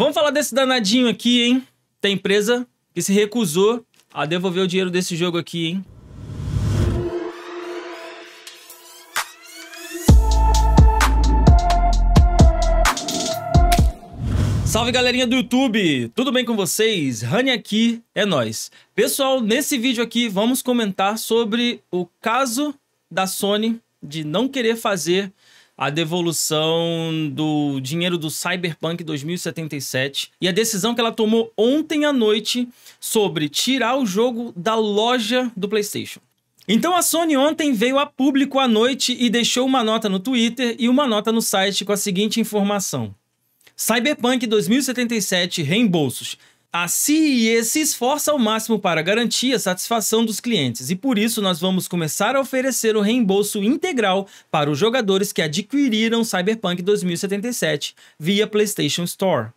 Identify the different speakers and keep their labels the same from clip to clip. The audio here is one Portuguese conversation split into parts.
Speaker 1: Vamos falar desse danadinho aqui, hein? Tem empresa que se recusou a devolver o dinheiro desse jogo aqui, hein? Salve galerinha do YouTube, tudo bem com vocês? Rani aqui, é nós. Pessoal, nesse vídeo aqui vamos comentar sobre o caso da Sony de não querer fazer a devolução do dinheiro do Cyberpunk 2077 e a decisão que ela tomou ontem à noite sobre tirar o jogo da loja do PlayStation. Então a Sony ontem veio a público à noite e deixou uma nota no Twitter e uma nota no site com a seguinte informação: Cyberpunk 2077 reembolsos. A CIE se esforça ao máximo para garantir a satisfação dos clientes e por isso nós vamos começar a oferecer o reembolso integral para os jogadores que adquiriram Cyberpunk 2077 via PlayStation Store.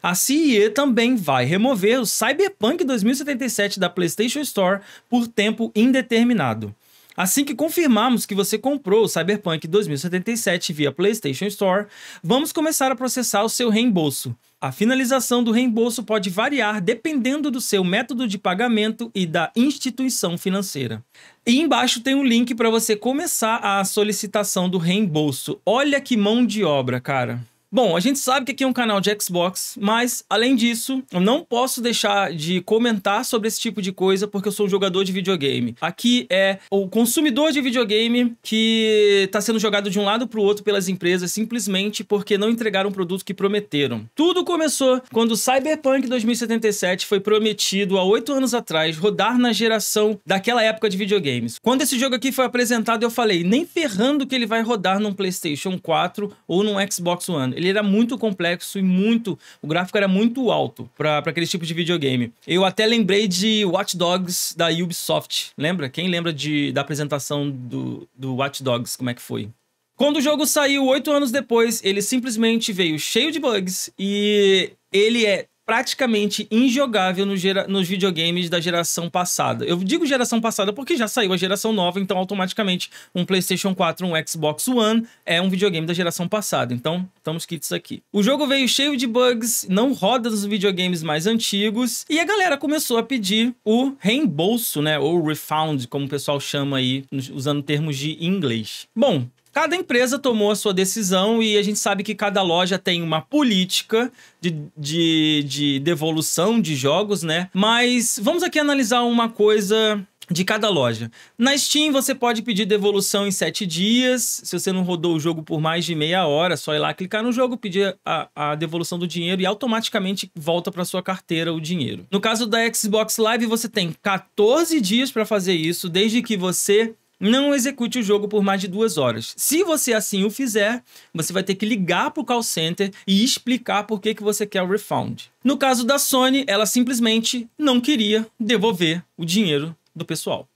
Speaker 1: A CIE também vai remover o Cyberpunk 2077 da PlayStation Store por tempo indeterminado. Assim que confirmarmos que você comprou o Cyberpunk 2077 via PlayStation Store, vamos começar a processar o seu reembolso. A finalização do reembolso pode variar dependendo do seu método de pagamento e da instituição financeira. E embaixo tem um link para você começar a solicitação do reembolso. Olha que mão de obra, cara. Bom, a gente sabe que aqui é um canal de Xbox, mas além disso, eu não posso deixar de comentar sobre esse tipo de coisa porque eu sou um jogador de videogame. Aqui é o consumidor de videogame que está sendo jogado de um lado para o outro pelas empresas simplesmente porque não entregaram o produto que prometeram. Tudo começou quando Cyberpunk 2077 foi prometido há oito anos atrás rodar na geração daquela época de videogames. Quando esse jogo aqui foi apresentado, eu falei, nem ferrando que ele vai rodar num PlayStation 4 ou num Xbox One ele era muito complexo e muito. O gráfico era muito alto para aquele tipo de videogame. Eu até lembrei de Watch Dogs da Ubisoft. Lembra? Quem lembra de, da apresentação do, do Watch Dogs? Como é que foi? Quando o jogo saiu oito anos depois, ele simplesmente veio cheio de bugs e ele é praticamente injogável no gera, nos videogames da geração passada. Eu digo geração passada porque já saiu a geração nova, então automaticamente um PlayStation 4, um Xbox One é um videogame da geração passada. Então, estamos kits aqui. O jogo veio cheio de bugs, não roda nos videogames mais antigos, e a galera começou a pedir o reembolso, né, ou refund, como o pessoal chama aí, usando termos de inglês. Bom, Cada empresa tomou a sua decisão e a gente sabe que cada loja tem uma política de, de, de devolução de jogos, né? Mas vamos aqui analisar uma coisa de cada loja. Na Steam você pode pedir devolução em 7 dias, se você não rodou o jogo por mais de meia hora, só ir lá clicar no jogo, pedir a, a devolução do dinheiro e automaticamente volta para sua carteira o dinheiro. No caso da Xbox Live você tem 14 dias para fazer isso, desde que você não execute o jogo por mais de duas horas. Se você assim o fizer, você vai ter que ligar para o call center e explicar por que, que você quer o refund. No caso da Sony, ela simplesmente não queria devolver o dinheiro do pessoal.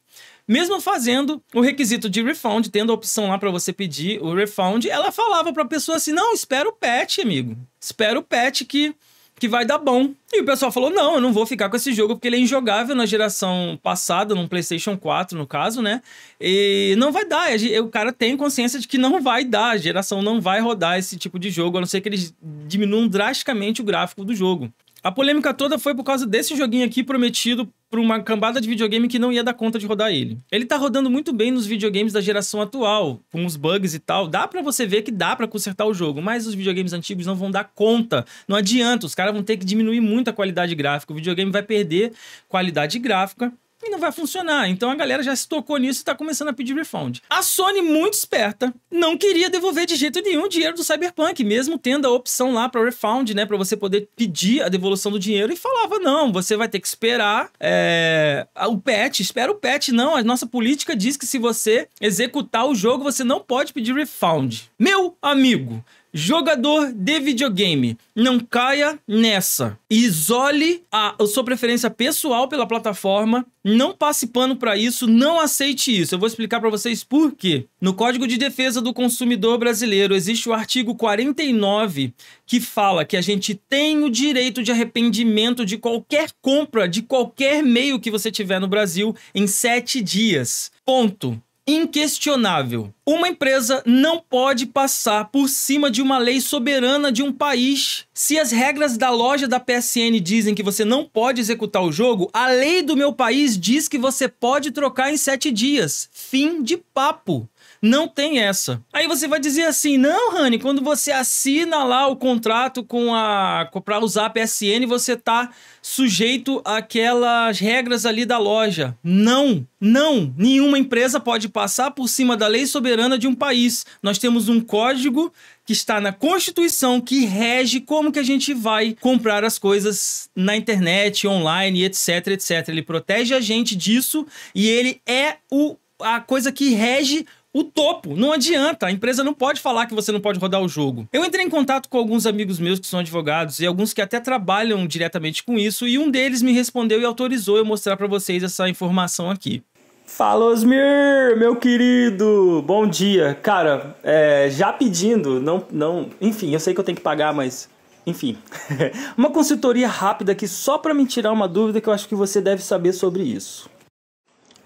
Speaker 1: Mesmo fazendo o requisito de refund, tendo a opção lá para você pedir o refund, ela falava para a pessoa assim: "Não, espera o patch, amigo. Espera o patch que que vai dar bom. E o pessoal falou: não, eu não vou ficar com esse jogo porque ele é injogável na geração passada, no PlayStation 4, no caso, né? E não vai dar. O cara tem consciência de que não vai dar, a geração não vai rodar esse tipo de jogo, a não ser que eles diminuam drasticamente o gráfico do jogo. A polêmica toda foi por causa desse joguinho aqui prometido para uma cambada de videogame que não ia dar conta de rodar ele. Ele tá rodando muito bem nos videogames da geração atual, com os bugs e tal. Dá para você ver que dá para consertar o jogo, mas os videogames antigos não vão dar conta. Não adianta, os caras vão ter que diminuir muito a qualidade gráfica. O videogame vai perder qualidade gráfica e não vai funcionar. Então a galera já se tocou nisso e tá começando a pedir refund. A Sony, muito esperta, não queria devolver de jeito nenhum o dinheiro do Cyberpunk, mesmo tendo a opção lá para refund, né, para você poder pedir a devolução do dinheiro e falava: "Não, você vai ter que esperar é, o patch, espera o patch, não, a nossa política diz que se você executar o jogo, você não pode pedir refund". Meu amigo, Jogador de videogame, não caia nessa. Isole a, a sua preferência pessoal pela plataforma, não passe pano para isso, não aceite isso. Eu vou explicar para vocês por quê. No Código de Defesa do Consumidor Brasileiro existe o artigo 49 que fala que a gente tem o direito de arrependimento de qualquer compra de qualquer meio que você tiver no Brasil em sete dias. Ponto inquestionável. Uma empresa não pode passar por cima de uma lei soberana de um país. Se as regras da loja da PSN dizem que você não pode executar o jogo, a lei do meu país diz que você pode trocar em sete dias. Fim de papo. Não tem essa. Aí você vai dizer assim: não, Rani, quando você assina lá o contrato com a para usar a PSN, você tá sujeito àquelas regras ali da loja. Não, não. Nenhuma empresa pode passar por cima da lei soberana de um país. Nós temos um código que está na Constituição que rege como que a gente vai comprar as coisas na internet, online, etc, etc. Ele protege a gente disso e ele é o a coisa que rege o topo. Não adianta, a empresa não pode falar que você não pode rodar o jogo. Eu entrei em contato com alguns amigos meus que são advogados e alguns que até trabalham diretamente com isso, e um deles me respondeu e autorizou eu mostrar para vocês essa informação aqui. Fala Osmir, meu querido, bom dia. Cara, é, já pedindo, não, não, enfim, eu sei que eu tenho que pagar, mas enfim, uma consultoria rápida aqui só para me tirar uma dúvida que eu acho que você deve saber sobre isso.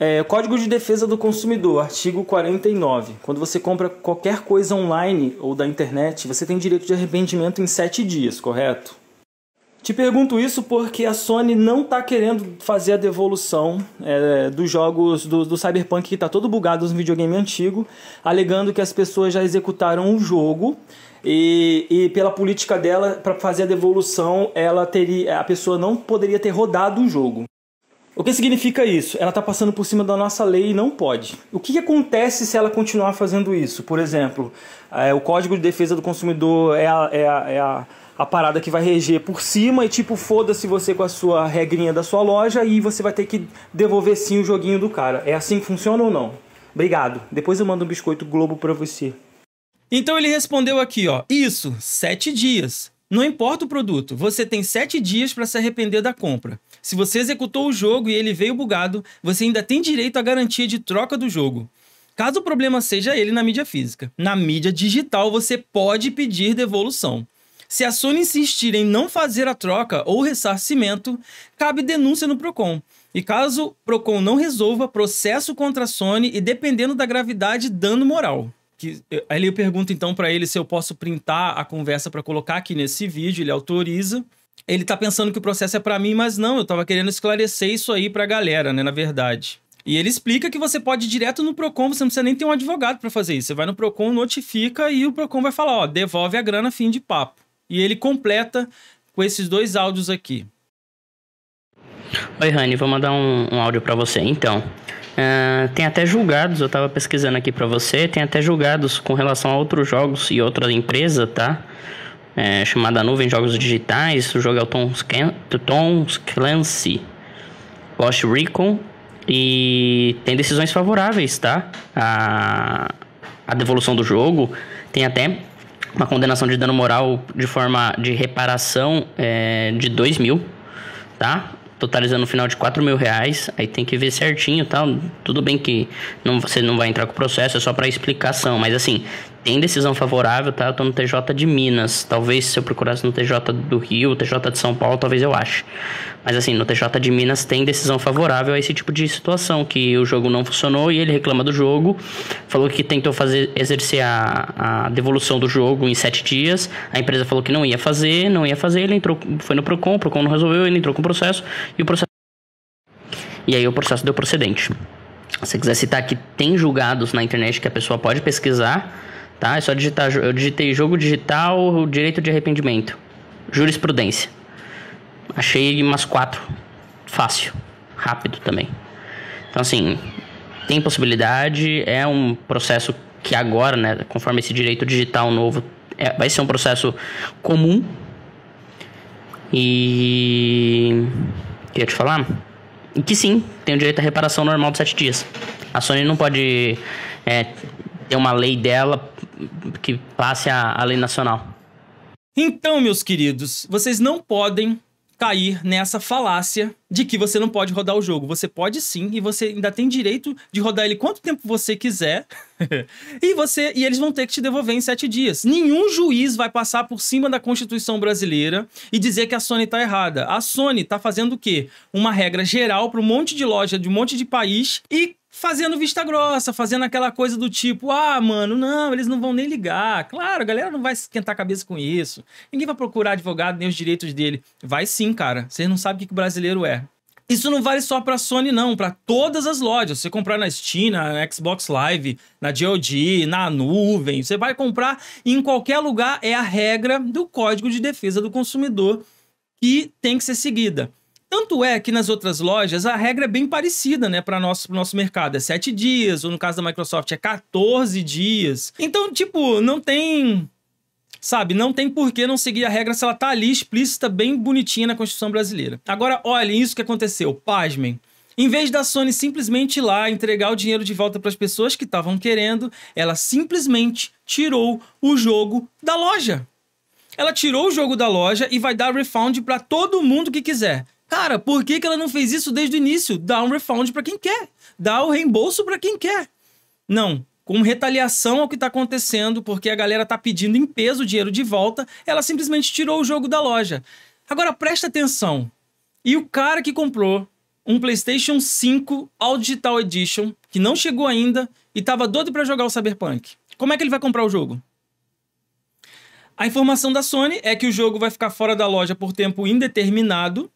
Speaker 1: É, Código de Defesa do Consumidor, artigo 49. Quando você compra qualquer coisa online ou da internet, você tem direito de arrependimento em 7 dias, correto? Te pergunto isso porque a Sony não está querendo fazer a devolução é, dos jogos do, do Cyberpunk que está todo bugado no videogame antigo, alegando que as pessoas já executaram o jogo e, e, pela política dela para fazer a devolução ela teria a pessoa não poderia ter rodado o jogo o que significa isso? Ela está passando por cima da nossa lei e não pode. O que, que acontece se ela continuar fazendo isso? Por exemplo, é, o Código de Defesa do Consumidor é a, é a, é a, a parada que vai reger por cima e tipo, foda-se você com a sua regrinha da sua loja e você vai ter que devolver sim o joguinho do cara. É assim que funciona ou não? Obrigado. Depois eu mando um biscoito Globo para você. Então ele respondeu aqui, ó. Isso, sete dias. Não importa o produto, você tem sete dias para se arrepender da compra. Se você executou o jogo e ele veio bugado, você ainda tem direito à garantia de troca do jogo. Caso o problema seja ele na mídia física, na mídia digital você pode pedir devolução. Se a Sony insistir em não fazer a troca ou ressarcimento, cabe denúncia no Procon. E caso o Procon não resolva, processo contra a Sony e dependendo da gravidade, dano moral. Que, eh, aí eu pergunto então para ele se eu posso printar a conversa para colocar aqui nesse vídeo, ele autoriza ele tá pensando que o processo é para mim, mas não, eu tava querendo esclarecer isso aí pra galera, né, na verdade. E ele explica que você pode ir direto no Procon, você não precisa nem ter um advogado para fazer isso. Você vai no Procon, notifica e o Procon vai falar, ó, devolve a grana, fim de papo. E ele completa com esses dois áudios aqui.
Speaker 2: Oi, Rani, vou mandar um, um áudio para você. Então, Uh, tem até julgados, eu estava pesquisando aqui para você, tem até julgados com relação a outros jogos e outra empresa, tá? é, chamada Nuvem Jogos Digitais. O jogo é o Tom, Tom Clancy, Lost Recon e tem decisões favoráveis, tá? A, a devolução do jogo tem até uma condenação de dano moral de forma de reparação é, de 2 mil, tá? totalizando no final de 4 mil reais. Aí tem que ver certinho tal. Tudo bem que não, você não vai entrar com o processo, é só para explicação. Mas assim, tem decisão favorável, tá? Eu tô no TJ de Minas. Talvez se eu procurasse no TJ do Rio, TJ de São Paulo, talvez eu ache. Mas assim, no TJ de Minas tem decisão favorável a esse tipo de situação, que o jogo não funcionou e ele reclama do jogo, falou que tentou fazer exercer a, a devolução do jogo em sete dias, a empresa falou que não ia fazer, não ia fazer, ele entrou, foi no Procon, o Procon não resolveu, ele entrou com o processo e o processo e aí o processo deu procedente. Se quiser citar que tem julgados na internet que a pessoa pode pesquisar, tá? É só digitar, eu digitei jogo digital, direito de arrependimento, jurisprudência achei umas quatro. Fácil. Rápido também. Então, assim, tem possibilidade, é um processo que agora, né, conforme esse direito digital novo, é, vai ser um processo comum. E. Queria te falar? E que sim, tem o direito à reparação normal de sete dias. A Sony não pode é, ter uma lei dela que passe a, a lei nacional.
Speaker 1: Então, meus queridos, vocês não podem cair nessa falácia de que você não pode rodar o jogo. Você pode sim, e você ainda tem direito de rodar ele quanto tempo você quiser. e você e eles vão ter que te devolver em sete dias. Nenhum juiz vai passar por cima da Constituição brasileira e dizer que a Sony tá errada. A Sony tá fazendo o quê? Uma regra geral para um monte de loja de um monte de país e fazendo vista grossa, fazendo aquela coisa do tipo, ah, mano, não, eles não vão nem ligar. Claro, a galera não vai esquentar a cabeça com isso. Ninguém vai procurar advogado nem os direitos dele. Vai sim, cara. Vocês não sabem o que o brasileiro é. Isso não vale só pra Sony, não, para todas as lojas. Você comprar na Steam, na Xbox Live, na GOG, na nuvem, você vai comprar em qualquer lugar, é a regra do Código de Defesa do Consumidor que tem que ser seguida. Tanto é que nas outras lojas a regra é bem parecida, né, para nosso nosso mercado, é 7 dias, ou no caso da Microsoft é 14 dias. Então, tipo, não tem Sabe, não tem por que não seguir a regra se ela tá ali explícita, bem bonitinha na Constituição brasileira. Agora, olhem isso que aconteceu, pasmem. Em vez da Sony simplesmente ir lá entregar o dinheiro de volta para as pessoas que estavam querendo, ela simplesmente tirou o jogo da loja. Ela tirou o jogo da loja e vai dar refund para todo mundo que quiser. Cara, por que, que ela não fez isso desde o início? Dá um refund para quem quer. Dá o reembolso para quem quer. Não. Com retaliação ao que tá acontecendo, porque a galera tá pedindo em peso o dinheiro de volta, ela simplesmente tirou o jogo da loja. Agora presta atenção. E o cara que comprou um PlayStation 5 All Digital Edition, que não chegou ainda e tava doido para jogar o Cyberpunk. Como é que ele vai comprar o jogo? A informação da Sony é que o jogo vai ficar fora da loja por tempo indeterminado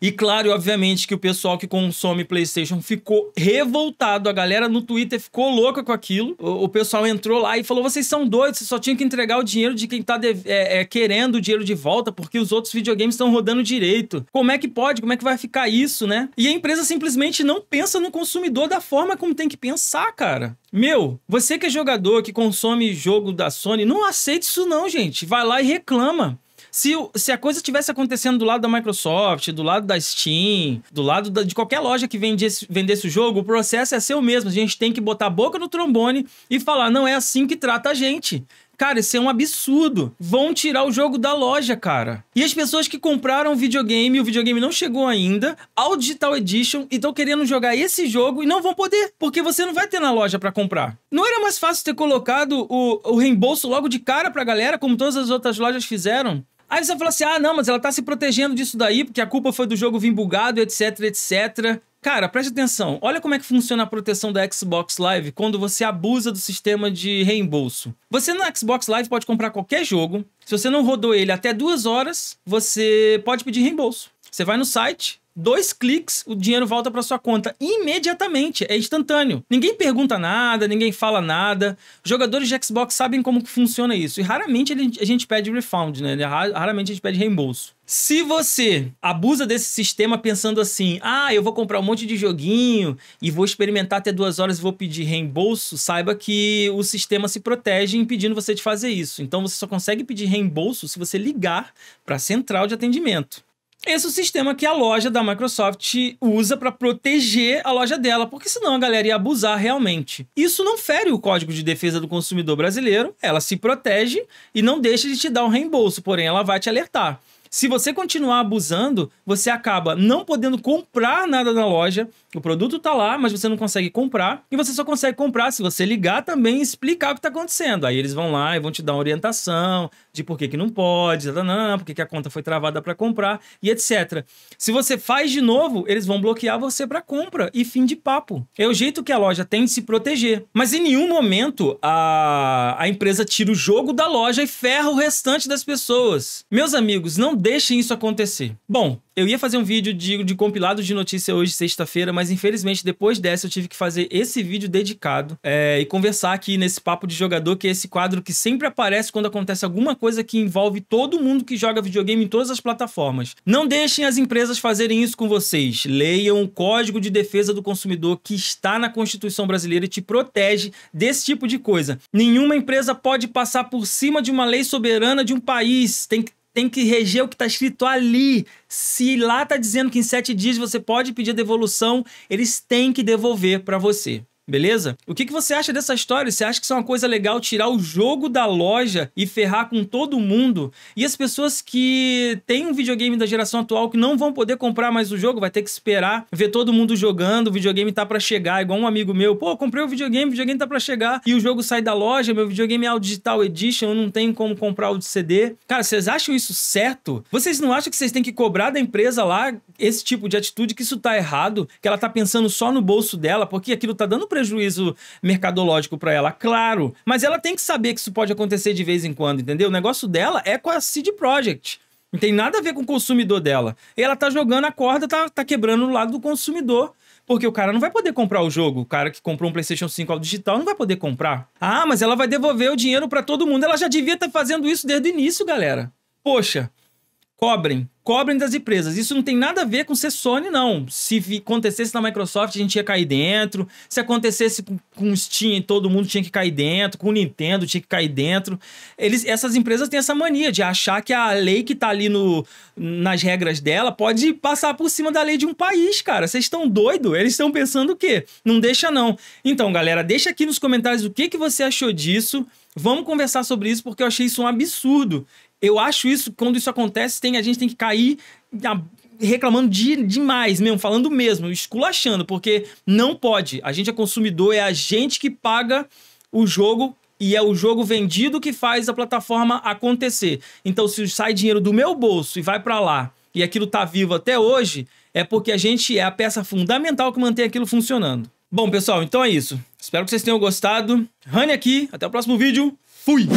Speaker 1: e claro, obviamente, que o pessoal que consome PlayStation ficou revoltado. A galera no Twitter ficou louca com aquilo. O, o pessoal entrou lá e falou: vocês são doidos, vocês só tinham que entregar o dinheiro de quem tá de, é, é, querendo o dinheiro de volta, porque os outros videogames estão rodando direito. Como é que pode? Como é que vai ficar isso, né? E a empresa simplesmente não pensa no consumidor da forma como tem que pensar, cara. Meu, você que é jogador, que consome jogo da Sony, não aceita isso, não, gente. Vai lá e reclama. Se, se a coisa tivesse acontecendo do lado da Microsoft, do lado da Steam, do lado da, de qualquer loja que vendesse, vendesse o jogo, o processo é o mesmo. A gente tem que botar a boca no trombone e falar: não é assim que trata a gente. Cara, isso é um absurdo. Vão tirar o jogo da loja, cara. E as pessoas que compraram o videogame, o videogame não chegou ainda, ao Digital Edition, e estão querendo jogar esse jogo e não vão poder, porque você não vai ter na loja para comprar. Não era mais fácil ter colocado o, o reembolso logo de cara pra galera, como todas as outras lojas fizeram? Aí você fala assim: ah, não, mas ela tá se protegendo disso daí, porque a culpa foi do jogo vir bugado, etc, etc. Cara, preste atenção. Olha como é que funciona a proteção da Xbox Live quando você abusa do sistema de reembolso. Você na Xbox Live pode comprar qualquer jogo. Se você não rodou ele até duas horas, você pode pedir reembolso. Você vai no site, dois cliques, o dinheiro volta para sua conta imediatamente, é instantâneo. Ninguém pergunta nada, ninguém fala nada. Jogadores de Xbox sabem como funciona isso e raramente a gente pede refund, né? Raramente a gente pede reembolso. Se você abusa desse sistema pensando assim, ah, eu vou comprar um monte de joguinho e vou experimentar até duas horas e vou pedir reembolso, saiba que o sistema se protege impedindo você de fazer isso. Então você só consegue pedir reembolso se você ligar para a central de atendimento. Esse é o sistema que a loja da Microsoft usa para proteger a loja dela, porque senão a galera ia abusar realmente. Isso não fere o Código de Defesa do Consumidor brasileiro, ela se protege e não deixa de te dar um reembolso, porém ela vai te alertar. Se você continuar abusando, você acaba não podendo comprar nada na loja, o produto tá lá, mas você não consegue comprar. E você só consegue comprar se você ligar também e explicar o que tá acontecendo. Aí eles vão lá e vão te dar uma orientação de por que, que não pode, não, tá, tá, tá, por que, a conta foi travada para comprar e etc. Se você faz de novo, eles vão bloquear você para compra e fim de papo. É o jeito que a loja tem de se proteger. Mas em nenhum momento a, a empresa tira o jogo da loja e ferra o restante das pessoas. Meus amigos, não deixem isso acontecer. Bom, eu ia fazer um vídeo de, de compilado de notícia hoje, sexta-feira, mas mas infelizmente depois dessa eu tive que fazer esse vídeo dedicado é, e conversar aqui nesse papo de jogador, que é esse quadro que sempre aparece quando acontece alguma coisa que envolve todo mundo que joga videogame em todas as plataformas. Não deixem as empresas fazerem isso com vocês. Leiam o Código de Defesa do Consumidor que está na Constituição Brasileira e te protege desse tipo de coisa. Nenhuma empresa pode passar por cima de uma lei soberana de um país. Tem que tem que reger o que está escrito ali. Se lá está dizendo que em sete dias você pode pedir devolução, eles têm que devolver para você beleza? O que, que você acha dessa história? Você acha que isso é uma coisa legal tirar o jogo da loja e ferrar com todo mundo? E as pessoas que têm um videogame da geração atual que não vão poder comprar mais o jogo, vai ter que esperar ver todo mundo jogando, o videogame tá para chegar, igual um amigo meu, pô, comprei o videogame, o videogame tá para chegar e o jogo sai da loja, meu videogame é o Digital Edition, eu não tenho como comprar o de CD. Cara, vocês acham isso certo? Vocês não acham que vocês têm que cobrar da empresa lá esse tipo de atitude que isso tá errado, que ela tá pensando só no bolso dela, porque aquilo tá dando preço prejuízo mercadológico para ela, claro. Mas ela tem que saber que isso pode acontecer de vez em quando, entendeu? O negócio dela é com a Seed Project. Não tem nada a ver com o consumidor dela. E ela tá jogando a corda, tá, tá quebrando o lado do consumidor. Porque o cara não vai poder comprar o jogo. O cara que comprou um PlayStation 5 ao digital não vai poder comprar. Ah, mas ela vai devolver o dinheiro para todo mundo. Ela já devia estar tá fazendo isso desde o início, galera. Poxa, cobrem. Cobrem das empresas. Isso não tem nada a ver com ser Sony, não. Se acontecesse na Microsoft, a gente ia cair dentro. Se acontecesse com, com Steam, todo mundo tinha que cair dentro. Com Nintendo, tinha que cair dentro. Eles, essas empresas têm essa mania de achar que a lei que tá ali no, nas regras dela pode passar por cima da lei de um país, cara. Vocês estão doido? Eles estão pensando o quê? Não deixa, não. Então, galera, deixa aqui nos comentários o que, que você achou disso. Vamos conversar sobre isso porque eu achei isso um absurdo. Eu acho isso, quando isso acontece, tem, a gente tem que cair a, reclamando de, demais mesmo, falando mesmo, esculachando, porque não pode. A gente é consumidor, é a gente que paga o jogo e é o jogo vendido que faz a plataforma acontecer. Então, se sai dinheiro do meu bolso e vai para lá e aquilo tá vivo até hoje, é porque a gente é a peça fundamental que mantém aquilo funcionando. Bom, pessoal, então é isso. Espero que vocês tenham gostado. Rani aqui, até o próximo vídeo. Fui!